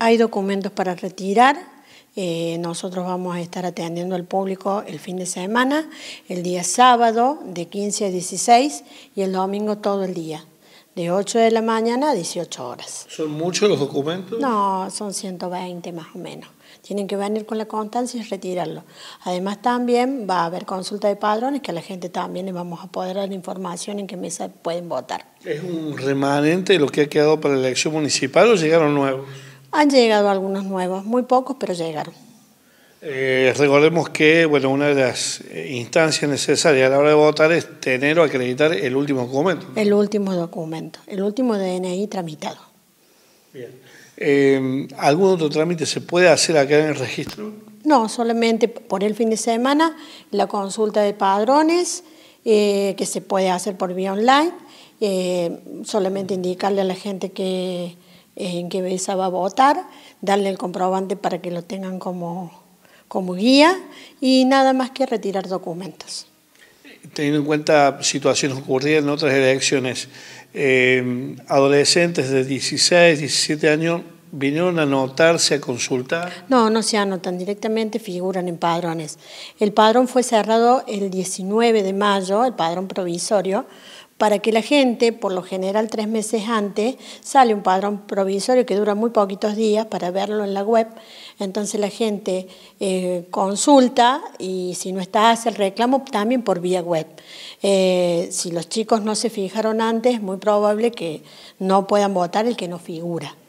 Hay documentos para retirar. Eh, nosotros vamos a estar atendiendo al público el fin de semana, el día sábado de 15 a 16 y el domingo todo el día, de 8 de la mañana a 18 horas. ¿Son muchos los documentos? No, son 120 más o menos. Tienen que venir con la constancia y retirarlos. Además también va a haber consulta de padrones que a la gente también le vamos a poder dar información en qué mesa pueden votar. ¿Es un remanente de lo que ha quedado para la elección municipal o llegaron nuevos? Han llegado algunos nuevos, muy pocos, pero llegaron. Eh, recordemos que bueno, una de las eh, instancias necesarias a la hora de votar es tener o acreditar el último documento. El último documento, el último DNI tramitado. Em, ¿Algún otro trámite se puede hacer acá en el registro? No, solamente por el fin de semana, la consulta de padrones, eh, que se puede hacer por vía online, solamente indicarle a la gente que eh, en qué esa va a votar, darle el comprobante para que lo tengan como, como guía y nada más que retirar documentos. Teniendo en cuenta situaciones ocurridas en otras elecciones, eh, adolescentes de 16, 17 años vinieron a anotarse, a consultar. No, no se anotan, directamente figuran en padrones. El padrón fue cerrado el 19 de mayo, el padrón provisorio, para que la gente, por lo general tres meses antes, sale un padrón provisorio que dura muy poquitos días para verlo en la web. Entonces la gente eh, consulta y si no está, hace el reclamo también por vía web. Eh, si los chicos no se fijaron antes, es muy probable que no puedan votar el que no figura.